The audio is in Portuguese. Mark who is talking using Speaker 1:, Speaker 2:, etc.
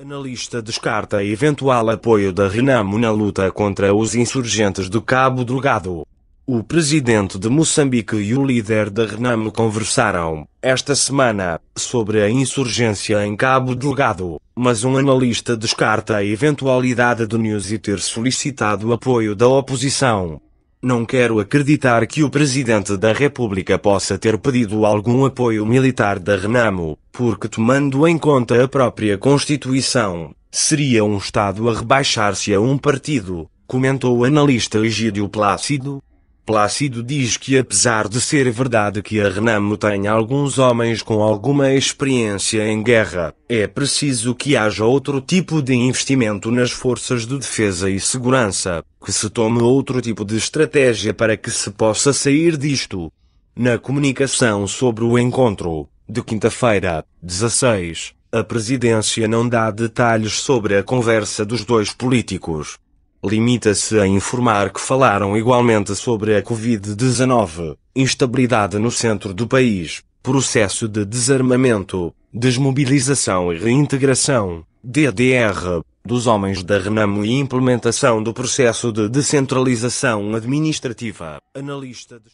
Speaker 1: Analista descarta eventual apoio da Renamo na luta contra os insurgentes do Cabo Drogado. O presidente de Moçambique e o líder da Renamo conversaram, esta semana, sobre a insurgência em Cabo Delgado, mas um analista descarta a eventualidade de News ter solicitado apoio da oposição. Não quero acreditar que o presidente da República possa ter pedido algum apoio militar da Renamo, porque tomando em conta a própria Constituição, seria um Estado a rebaixar-se a um partido, comentou o analista Egídio Plácido, Plácido diz que apesar de ser verdade que a Renamo tem alguns homens com alguma experiência em guerra, é preciso que haja outro tipo de investimento nas forças de defesa e segurança, que se tome outro tipo de estratégia para que se possa sair disto. Na comunicação sobre o encontro, de quinta-feira, 16, a presidência não dá detalhes sobre a conversa dos dois políticos limita-se a informar que falaram igualmente sobre a Covid-19, instabilidade no centro do país, processo de desarmamento, desmobilização e reintegração, DDR, dos homens da Renamo e implementação do processo de descentralização administrativa, analista de